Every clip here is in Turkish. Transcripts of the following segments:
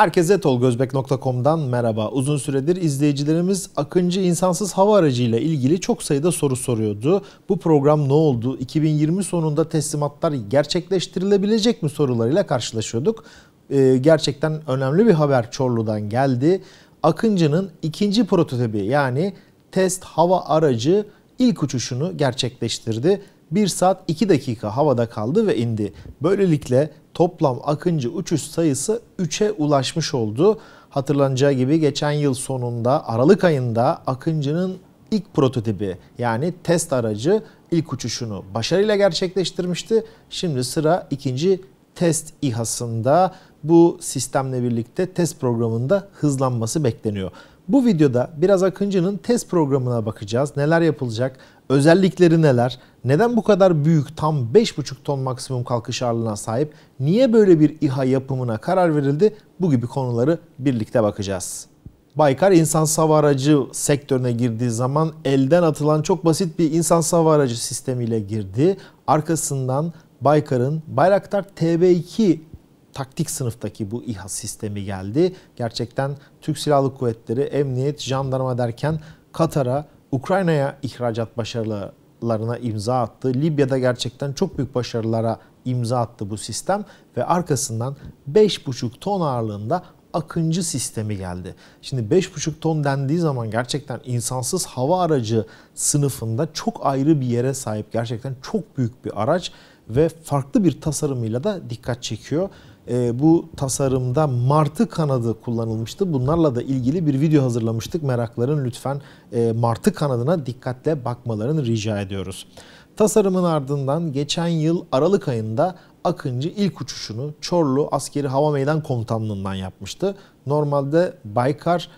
Herkese tolgozbek.com'dan merhaba. Uzun süredir izleyicilerimiz Akıncı insansız hava aracıyla ilgili çok sayıda soru soruyordu. Bu program ne oldu? 2020 sonunda teslimatlar gerçekleştirilebilecek mi sorularıyla karşılaşıyorduk. Ee, gerçekten önemli bir haber Çorlu'dan geldi. Akıncı'nın ikinci prototipi yani test hava aracı ilk uçuşunu gerçekleştirdi. 1 saat 2 dakika havada kaldı ve indi. Böylelikle toplam akıncı uçuş sayısı 3'e ulaşmış oldu. Hatırlanacağı gibi geçen yıl sonunda Aralık ayında Akıncı'nın ilk prototipi yani test aracı ilk uçuşunu başarıyla gerçekleştirmişti. Şimdi sıra ikinci test İHA'sında bu sistemle birlikte test programında hızlanması bekleniyor. Bu videoda biraz Akıncı'nın test programına bakacağız. Neler yapılacak? Özellikleri neler? Neden bu kadar büyük tam 5,5 ton maksimum kalkış ağırlığına sahip? Niye böyle bir İHA yapımına karar verildi? Bu gibi konuları birlikte bakacağız. Baykar insan sava aracı sektörüne girdiği zaman elden atılan çok basit bir insan sava aracı sistemiyle girdi. Arkasından Baykar'ın Bayraktar TB2 taktik sınıftaki bu İHA sistemi geldi. Gerçekten Türk Silahlı Kuvvetleri, Emniyet, Jandarma derken Katar'a Ukrayna'ya ihracat başarılarına imza attı. Libya'da gerçekten çok büyük başarılara imza attı bu sistem ve arkasından 5,5 ton ağırlığında Akıncı sistemi geldi. Şimdi 5,5 ton dendiği zaman gerçekten insansız hava aracı sınıfında çok ayrı bir yere sahip. Gerçekten çok büyük bir araç ve farklı bir tasarımıyla da dikkat çekiyor e, bu tasarımda martı kanadı kullanılmıştı. Bunlarla da ilgili bir video hazırlamıştık. Merakların lütfen e, martı kanadına dikkatle bakmalarını rica ediyoruz. Tasarımın ardından geçen yıl Aralık ayında Akıncı ilk uçuşunu Çorlu Askeri Hava Meydan Komutanlığı'ndan yapmıştı. Normalde Baykar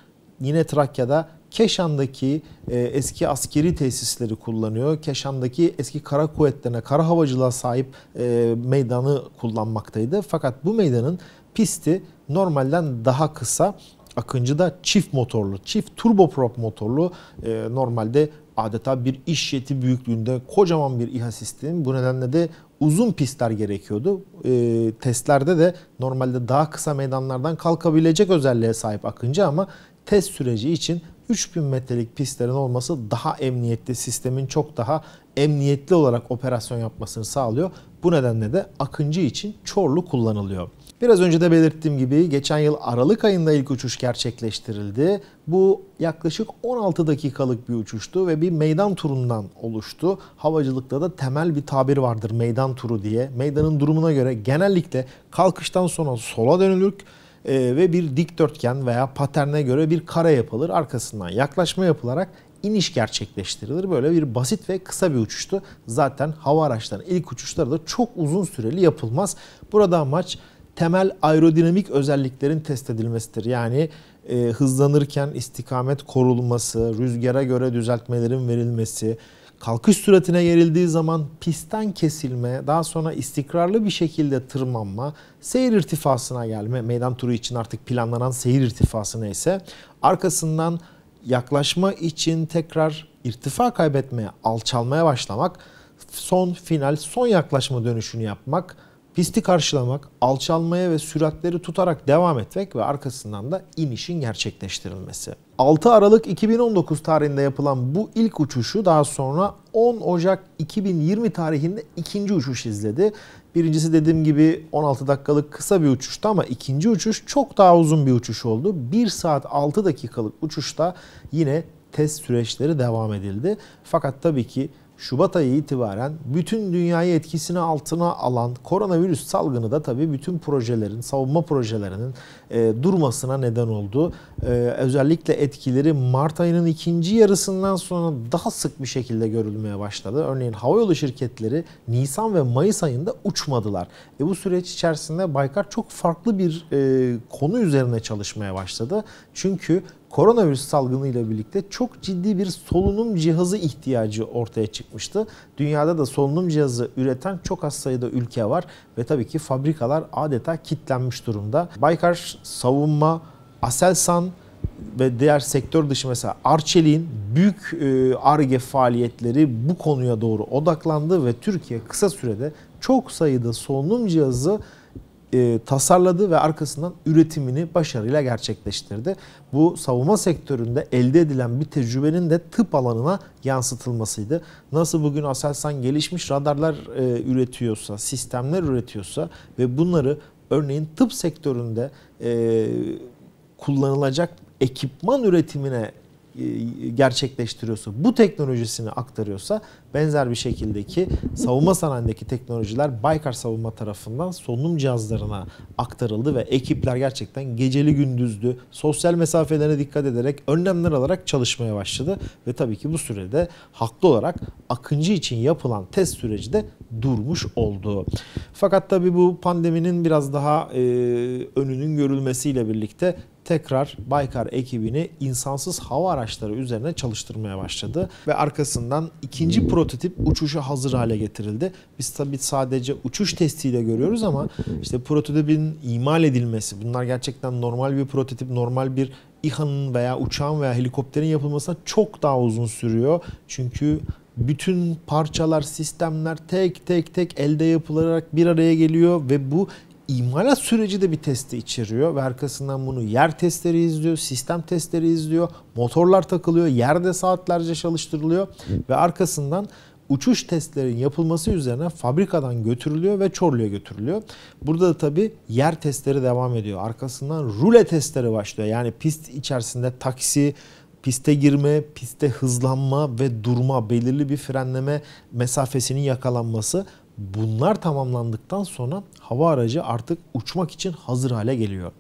yine Trakya'da Keşan'daki e, eski askeri tesisleri kullanıyor. Keşan'daki eski kara kuvvetlerine, kara havacılığa sahip e, meydanı kullanmaktaydı. Fakat bu meydanın pisti normalden daha kısa. Akıncı da çift motorlu, çift turboprop motorlu e, normalde adeta bir iş yeti büyüklüğünde kocaman bir İHA sistemi. Bu nedenle de uzun pistler gerekiyordu. E, testlerde de normalde daha kısa meydanlardan kalkabilecek özelliğe sahip Akıncı ama test süreci için 3000 metrelik pistlerin olması daha emniyetli, sistemin çok daha emniyetli olarak operasyon yapmasını sağlıyor. Bu nedenle de Akıncı için Çorlu kullanılıyor. Biraz önce de belirttiğim gibi geçen yıl Aralık ayında ilk uçuş gerçekleştirildi. Bu yaklaşık 16 dakikalık bir uçuştu ve bir meydan turundan oluştu. Havacılıkta da temel bir tabir vardır meydan turu diye. Meydanın durumuna göre genellikle kalkıştan sonra sola dönülür, e, ve bir dikdörtgen veya paterne göre bir kara yapılır. Arkasından yaklaşma yapılarak iniş gerçekleştirilir. Böyle bir basit ve kısa bir uçuştu. Zaten hava araçlarının ilk uçuşları da çok uzun süreli yapılmaz. Burada amaç temel aerodinamik özelliklerin test edilmesidir. Yani e, hızlanırken istikamet korulması, rüzgara göre düzeltmelerin verilmesi, kalkış süratine gerildiği zaman pistten kesilme, daha sonra istikrarlı bir şekilde tırmanma, seyir irtifasına gelme, meydan turu için artık planlanan seyir irtifasına ise arkasından yaklaşma için tekrar irtifa kaybetmeye, alçalmaya başlamak, son final, son yaklaşma dönüşünü yapmak Pisti karşılamak, alçalmaya ve süratleri tutarak devam etmek ve arkasından da inişin gerçekleştirilmesi. 6 Aralık 2019 tarihinde yapılan bu ilk uçuşu daha sonra 10 Ocak 2020 tarihinde ikinci uçuş izledi. Birincisi dediğim gibi 16 dakikalık kısa bir uçuştu ama ikinci uçuş çok daha uzun bir uçuş oldu. 1 saat 6 dakikalık uçuşta yine test süreçleri devam edildi. Fakat tabii ki Şubat ayı itibaren bütün dünyayı etkisini altına alan koronavirüs salgını da tabii bütün projelerin, savunma projelerinin e, durmasına neden oldu. E, özellikle etkileri Mart ayının ikinci yarısından sonra daha sık bir şekilde görülmeye başladı. Örneğin havayolu şirketleri Nisan ve Mayıs ayında uçmadılar. E, bu süreç içerisinde Baykar çok farklı bir e, konu üzerine çalışmaya başladı. Çünkü koronavirüs salgınıyla birlikte çok ciddi bir solunum cihazı ihtiyacı ortaya çıkmıştı. Dünyada da solunum cihazı üreten çok az sayıda ülke var ve tabii ki fabrikalar adeta kitlenmiş durumda. Baykar, savunma, Aselsan ve diğer sektör dışı mesela Arçelik'in büyük e, ARGE faaliyetleri bu konuya doğru odaklandı ve Türkiye kısa sürede çok sayıda solunum cihazı e, tasarladı ve arkasından üretimini başarıyla gerçekleştirdi. Bu savunma sektöründe elde edilen bir tecrübenin de tıp alanına yansıtılmasıydı. Nasıl bugün Aselsan gelişmiş radarlar e, üretiyorsa, sistemler üretiyorsa ve bunları örneğin tıp sektöründe e, kullanılacak ekipman üretimine e, gerçekleştiriyorsa, bu teknolojisini aktarıyorsa benzer bir şekildeki savunma sanayindeki teknolojiler Baykar Savunma tarafından solunum cihazlarına aktarıldı ve ekipler gerçekten geceli gündüzdü, sosyal mesafelerine dikkat ederek önlemler alarak çalışmaya başladı ve tabii ki bu sürede haklı olarak Akıncı için yapılan test süreci de durmuş oldu. Fakat tabii bu pandeminin biraz daha e, önünün görülmesiyle birlikte tekrar Baykar ekibini insansız hava araçları üzerine çalıştırmaya başladı ve arkasından ikinci prototip uçuşu hazır hale getirildi. Biz tabi sadece uçuş testiyle görüyoruz ama işte prototipin imal edilmesi bunlar gerçekten normal bir prototip, normal bir İHA'nın veya uçağın veya helikopterin yapılmasına çok daha uzun sürüyor. Çünkü bütün parçalar, sistemler tek tek tek elde yapılarak bir araya geliyor ve bu imalat süreci de bir testi içeriyor ve arkasından bunu yer testleri izliyor, sistem testleri izliyor, motorlar takılıyor, yerde saatlerce çalıştırılıyor ve arkasından uçuş testlerin yapılması üzerine fabrikadan götürülüyor ve Çorlu'ya götürülüyor. Burada da tabii yer testleri devam ediyor. Arkasından rule testleri başlıyor. Yani pist içerisinde taksi, piste girme, piste hızlanma ve durma, belirli bir frenleme mesafesinin yakalanması Bunlar tamamlandıktan sonra hava aracı artık uçmak için hazır hale geliyor.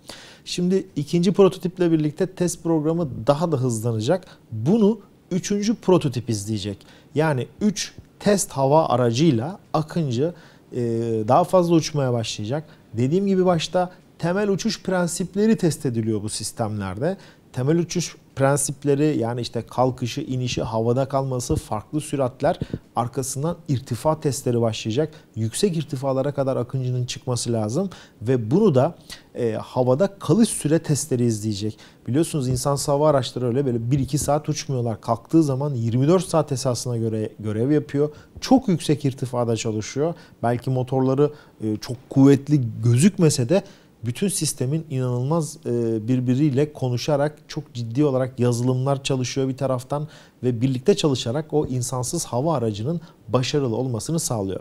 Şimdi ikinci prototiple birlikte test programı daha da hızlanacak. Bunu üçüncü prototip izleyecek. Yani 3 test hava aracıyla Akıncı e, daha fazla uçmaya başlayacak. Dediğim gibi başta temel uçuş prensipleri test ediliyor bu sistemlerde. Temel uçuş prensipleri yani işte kalkışı, inişi, havada kalması, farklı süratler arkasından irtifa testleri başlayacak. Yüksek irtifalara kadar Akıncı'nın çıkması lazım ve bunu da e, havada kalış süre testleri izleyecek. Biliyorsunuz insan hava araçları öyle böyle 1-2 saat uçmuyorlar. Kalktığı zaman 24 saat esasına göre görev yapıyor. Çok yüksek irtifada çalışıyor. Belki motorları e, çok kuvvetli gözükmese de bütün sistemin inanılmaz e, birbiriyle konuşarak çok ciddi olarak yazılımlar çalışıyor bir taraftan ve birlikte çalışarak o insansız hava aracının başarılı olmasını sağlıyor.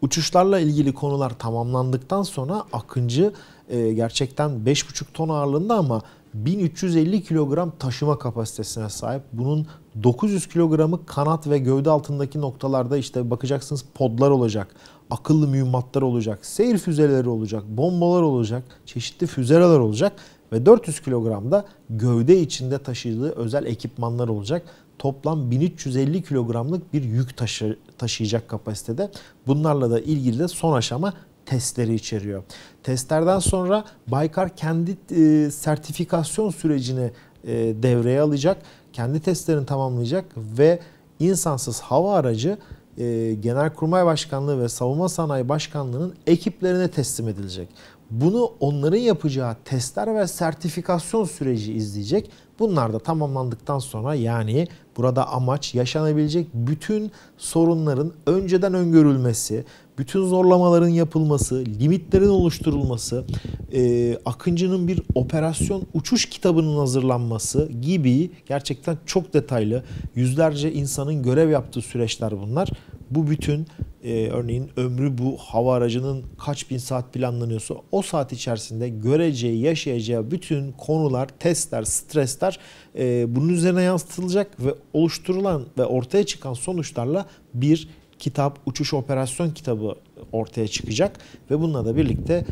Uçuşlarla ilgili konular tamamlandıktan sonra Akıncı e, gerçekten 5,5 ton ağırlığında ama 1350 kilogram taşıma kapasitesine sahip. Bunun 900 kilogramı kanat ve gövde altındaki noktalarda işte bakacaksınız podlar olacak, akıllı mühimmatlar olacak, seyir füzeleri olacak, bombalar olacak, çeşitli füzeler olacak ve 400 kilogramda gövde içinde taşıdığı özel ekipmanlar olacak. Toplam 1350 kilogramlık bir yük taşı, taşıyacak kapasitede. Bunlarla da ilgili de son aşama testleri içeriyor. Testlerden sonra Baykar kendi e, sertifikasyon sürecini e, devreye alacak kendi testlerini tamamlayacak ve insansız hava aracı e, Genelkurmay Başkanlığı ve Savunma Sanayi Başkanlığı'nın ekiplerine teslim edilecek. Bunu onların yapacağı testler ve sertifikasyon süreci izleyecek. Bunlar da tamamlandıktan sonra yani burada amaç yaşanabilecek bütün sorunların önceden öngörülmesi, bütün zorlamaların yapılması, limitlerin oluşturulması, e, Akıncı'nın bir operasyon uçuş kitabının hazırlanması gibi gerçekten çok detaylı yüzlerce insanın görev yaptığı süreçler bunlar. Bu bütün e, örneğin ömrü bu hava aracının kaç bin saat planlanıyorsa o saat içerisinde göreceği, yaşayacağı bütün konular, testler, stresler e, bunun üzerine yansıtılacak ve oluşturulan ve ortaya çıkan sonuçlarla bir kitap uçuş operasyon kitabı ortaya çıkacak ve bununla da birlikte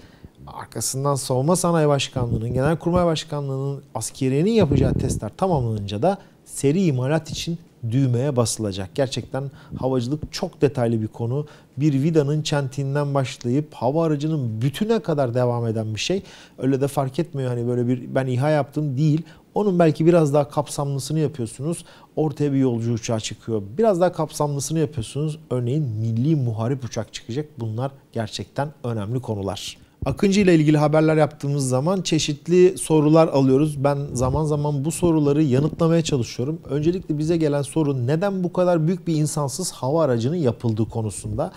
arkasından Savunma Sanayi Başkanlığı'nın, genel kurmay Başkanlığı'nın askeriyenin yapacağı testler tamamlanınca da seri imalat için düğmeye basılacak. Gerçekten havacılık çok detaylı bir konu. Bir vidanın çentinden başlayıp hava aracının bütüne kadar devam eden bir şey. Öyle de fark etmiyor hani böyle bir ben İHA yaptım değil. Onun belki biraz daha kapsamlısını yapıyorsunuz. Ortaya bir yolcu uçağı çıkıyor. Biraz daha kapsamlısını yapıyorsunuz. Örneğin milli muharip uçak çıkacak. Bunlar gerçekten önemli konular. Akıncı ile ilgili haberler yaptığımız zaman çeşitli sorular alıyoruz. Ben zaman zaman bu soruları yanıtlamaya çalışıyorum. Öncelikle bize gelen soru neden bu kadar büyük bir insansız hava aracının yapıldığı konusunda.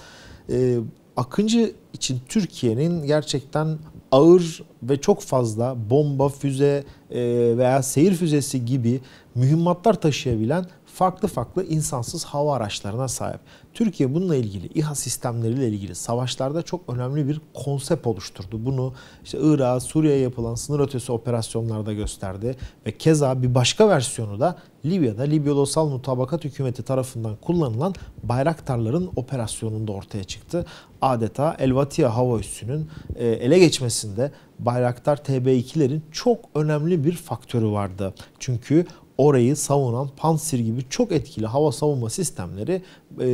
Ee, Akıncı için Türkiye'nin gerçekten ağır ve çok fazla bomba, füze e, veya seyir füzesi gibi mühimmatlar taşıyabilen farklı farklı insansız hava araçlarına sahip. Türkiye bununla ilgili İHA sistemleriyle ilgili savaşlarda çok önemli bir konsept oluşturdu. Bunu işte Irak'a, Suriye'ye yapılan sınır ötesi operasyonlarda gösterdi ve keza bir başka versiyonu da Libya'da Libyolosal Mutabakat Hükümeti tarafından kullanılan Bayraktarların operasyonunda ortaya çıktı. Adeta Elvatia Hava Üssü'nün e, ele geçmesinde Bayraktar TB2'lerin çok önemli bir faktörü vardı. Çünkü orayı savunan Pansir gibi çok etkili hava savunma sistemleri e,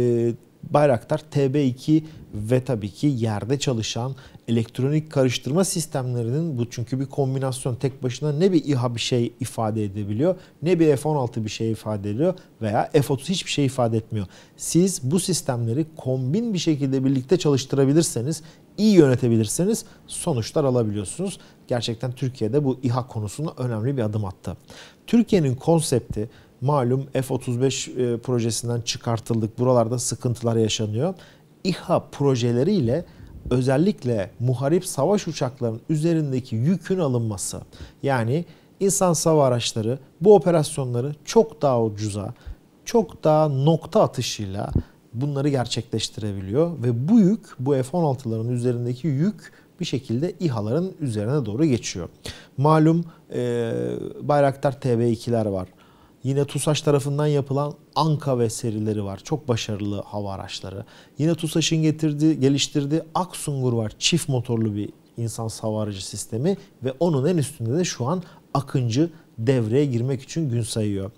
Bayraktar TB2 ve tabii ki yerde çalışan elektronik karıştırma sistemlerinin bu çünkü bir kombinasyon tek başına ne bir İHA bir şey ifade edebiliyor ne bir F-16 bir şey ifade ediyor veya F-30 hiçbir şey ifade etmiyor. Siz bu sistemleri kombin bir şekilde birlikte çalıştırabilirseniz iyi yönetebilirseniz sonuçlar alabiliyorsunuz. Gerçekten Türkiye'de bu İHA konusunda önemli bir adım attı. Türkiye'nin konsepti malum F-35 e, projesinden çıkartıldık. Buralarda sıkıntılar yaşanıyor. İHA projeleriyle özellikle muharip savaş uçaklarının üzerindeki yükün alınması yani insan sava araçları bu operasyonları çok daha ucuza, çok daha nokta atışıyla bunları gerçekleştirebiliyor ve bu yük bu F-16'ların üzerindeki yük bir şekilde İHA'ların üzerine doğru geçiyor. Malum e, Bayraktar TB2'ler var. Yine TUSAŞ tarafından yapılan Anka ve serileri var. Çok başarılı hava araçları. Yine TUSAŞ'ın getirdiği, geliştirdiği Aksungur var. Çift motorlu bir insan hava aracı sistemi ve onun en üstünde de şu an Akıncı devreye girmek için gün sayıyor.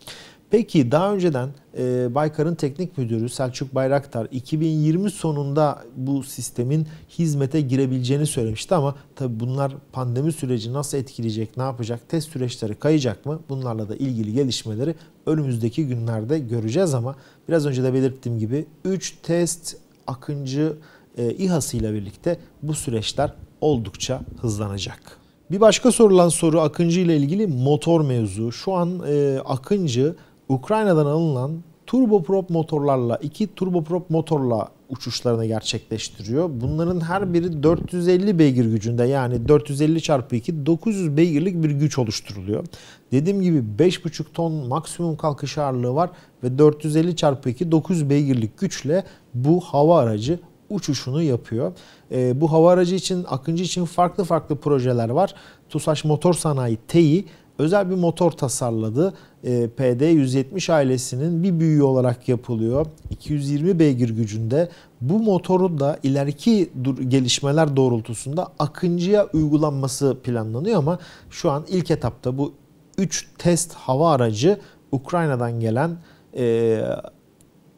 Peki daha önceden e, Baykar'ın teknik müdürü Selçuk Bayraktar 2020 sonunda bu sistemin hizmete girebileceğini söylemişti ama tabi bunlar pandemi süreci nasıl etkileyecek, ne yapacak, test süreçleri kayacak mı? Bunlarla da ilgili gelişmeleri önümüzdeki günlerde göreceğiz ama biraz önce de belirttiğim gibi 3 test Akıncı e, İHA'sı ile birlikte bu süreçler oldukça hızlanacak. Bir başka sorulan soru Akıncı ile ilgili motor mevzu. Şu an e, Akıncı Ukrayna'dan alınan turboprop motorlarla, iki turboprop motorla uçuşlarını gerçekleştiriyor. Bunların her biri 450 beygir gücünde yani 450 çarpı 2 900 beygirlik bir güç oluşturuluyor. Dediğim gibi 5,5 ton maksimum kalkış ağırlığı var ve 450 çarpı 2 900 beygirlik güçle bu hava aracı uçuşunu yapıyor. E, bu hava aracı için Akıncı için farklı farklı projeler var. TUSAŞ Motor Sanayi TEİ özel bir motor tasarladı. E, PD 170 ailesinin bir büyüğü olarak yapılıyor. 220 beygir gücünde. Bu motoru da ileriki gelişmeler doğrultusunda Akıncı'ya uygulanması planlanıyor ama şu an ilk etapta bu 3 test hava aracı Ukrayna'dan gelen e,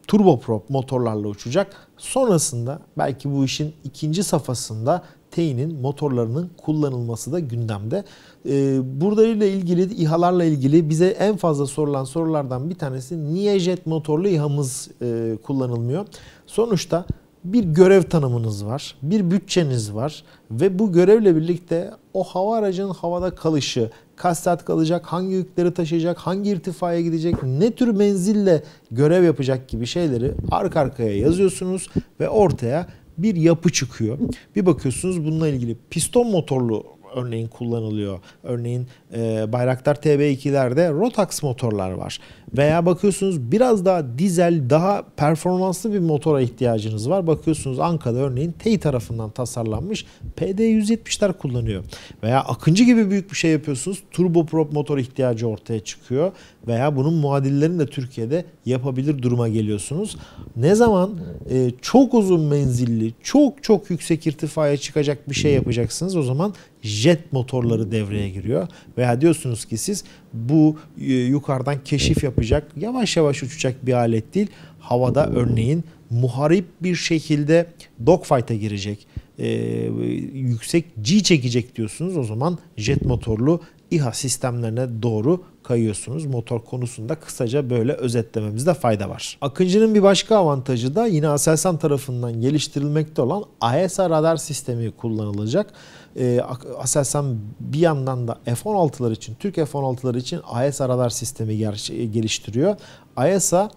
turboprop motorlarla uçacak. Sonrasında belki bu işin ikinci safhasında T'nin motorlarının kullanılması da gündemde. Ee, Buralarıyla ilgili, İHA'larla ilgili bize en fazla sorulan sorulardan bir tanesi niye jet motorlu İHA'mız e, kullanılmıyor? Sonuçta bir görev tanımınız var, bir bütçeniz var ve bu görevle birlikte o hava aracının havada kalışı, kastat kalacak, hangi yükleri taşıyacak, hangi irtifaya gidecek, ne tür menzille görev yapacak gibi şeyleri arka arkaya yazıyorsunuz ve ortaya bir yapı çıkıyor. Bir bakıyorsunuz bununla ilgili piston motorlu örneğin kullanılıyor. Örneğin e, Bayraktar TB2'lerde Rotax motorlar var. Veya bakıyorsunuz biraz daha dizel, daha performanslı bir motora ihtiyacınız var. Bakıyorsunuz Ankara örneğin TEİ tarafından tasarlanmış PD 170'ler kullanıyor. Veya Akıncı gibi büyük bir şey yapıyorsunuz. Turboprop motor ihtiyacı ortaya çıkıyor. Veya bunun muadillerini de Türkiye'de yapabilir duruma geliyorsunuz. Ne zaman e, çok uzun menzilli, çok çok yüksek irtifaya çıkacak bir şey yapacaksınız o zaman jet motorları devreye giriyor. Veya diyorsunuz ki siz bu e, yukarıdan keşif yapacak, yavaş yavaş uçacak bir alet değil. Havada örneğin muharip bir şekilde dogfight'a girecek. E, yüksek G çekecek diyorsunuz o zaman jet motorlu İHA sistemlerine doğru kayıyorsunuz. Motor konusunda kısaca böyle özetlememizde fayda var. Akıncı'nın bir başka avantajı da yine Aselsan tarafından geliştirilmekte olan AESA e radar sistemi kullanılacak. E, Aselsan bir yandan da F-16'lar için, Türk F-16'lar için AESA e radar sistemi e, geliştiriyor. AESA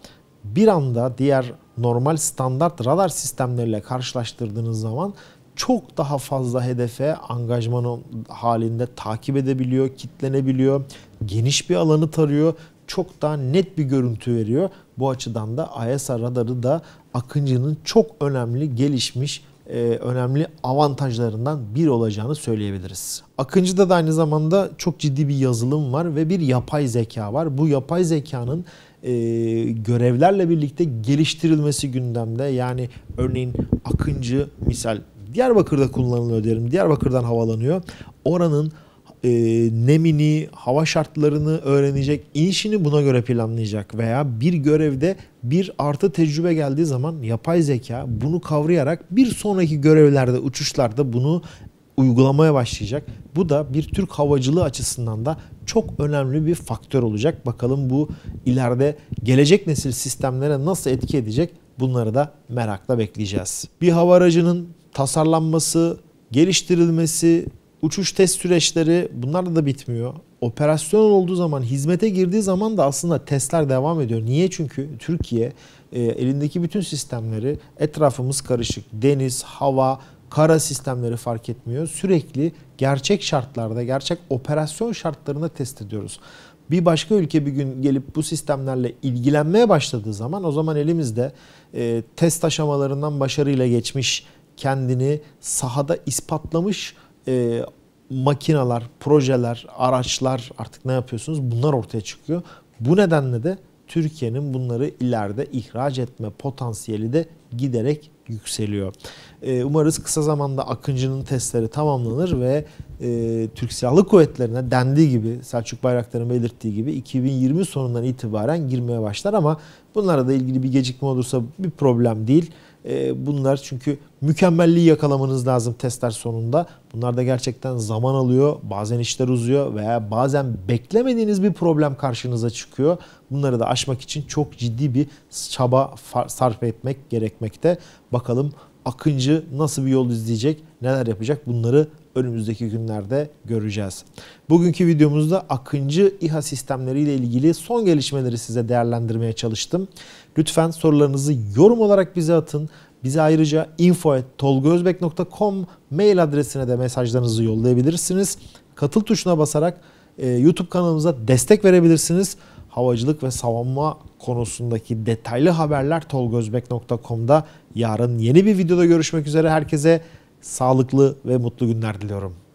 bir anda diğer normal standart radar sistemleriyle karşılaştırdığınız zaman çok daha fazla hedefe angajmanın halinde takip edebiliyor, kitlenebiliyor, geniş bir alanı tarıyor, çok daha net bir görüntü veriyor. Bu açıdan da ISR e radarı da Akıncı'nın çok önemli gelişmiş e, önemli avantajlarından bir olacağını söyleyebiliriz. Akıncı'da da aynı zamanda çok ciddi bir yazılım var ve bir yapay zeka var. Bu yapay zekanın e, görevlerle birlikte geliştirilmesi gündemde. Yani örneğin Akıncı misal Diyarbakır'da kullanılıyor derim. Diyarbakır'dan havalanıyor. Oranın e, nemini, hava şartlarını öğrenecek, inişini buna göre planlayacak veya bir görevde bir artı tecrübe geldiği zaman yapay zeka bunu kavrayarak bir sonraki görevlerde, uçuşlarda bunu uygulamaya başlayacak. Bu da bir Türk havacılığı açısından da çok önemli bir faktör olacak. Bakalım bu ileride gelecek nesil sistemlere nasıl etki edecek? Bunları da merakla bekleyeceğiz. Bir hava aracının tasarlanması, geliştirilmesi, uçuş test süreçleri bunlar da bitmiyor. Operasyon olduğu zaman, hizmete girdiği zaman da aslında testler devam ediyor. Niye? Çünkü Türkiye e, elindeki bütün sistemleri etrafımız karışık. Deniz, hava, kara sistemleri fark etmiyor. Sürekli gerçek şartlarda, gerçek operasyon şartlarında test ediyoruz. Bir başka ülke bir gün gelip bu sistemlerle ilgilenmeye başladığı zaman o zaman elimizde e, test aşamalarından başarıyla geçmiş, kendini sahada ispatlamış e, makinalar, projeler, araçlar artık ne yapıyorsunuz bunlar ortaya çıkıyor. Bu nedenle de Türkiye'nin bunları ileride ihraç etme potansiyeli de giderek yükseliyor. E, umarız kısa zamanda Akıncı'nın testleri tamamlanır ve e, Türk Silahlı Kuvvetleri'ne dendiği gibi Selçuk Bayraktar'ın belirttiği gibi 2020 sonundan itibaren girmeye başlar ama Bunlara da ilgili bir gecikme olursa bir problem değil. Ee, bunlar çünkü mükemmelliği yakalamanız lazım testler sonunda. Bunlar da gerçekten zaman alıyor. Bazen işler uzuyor veya bazen beklemediğiniz bir problem karşınıza çıkıyor. Bunları da aşmak için çok ciddi bir çaba sarf etmek gerekmekte. Bakalım Akıncı nasıl bir yol izleyecek, neler yapacak bunları önümüzdeki günlerde göreceğiz. Bugünkü videomuzda Akıncı İHA sistemleriyle ilgili son gelişmeleri size değerlendirmeye çalıştım. Lütfen sorularınızı yorum olarak bize atın. Bize ayrıca info.tolgozbek.com mail adresine de mesajlarınızı yollayabilirsiniz. Katıl tuşuna basarak e, YouTube kanalımıza destek verebilirsiniz havacılık ve savunma konusundaki detaylı haberler tolgozbek.com'da. Yarın yeni bir videoda görüşmek üzere. Herkese sağlıklı ve mutlu günler diliyorum.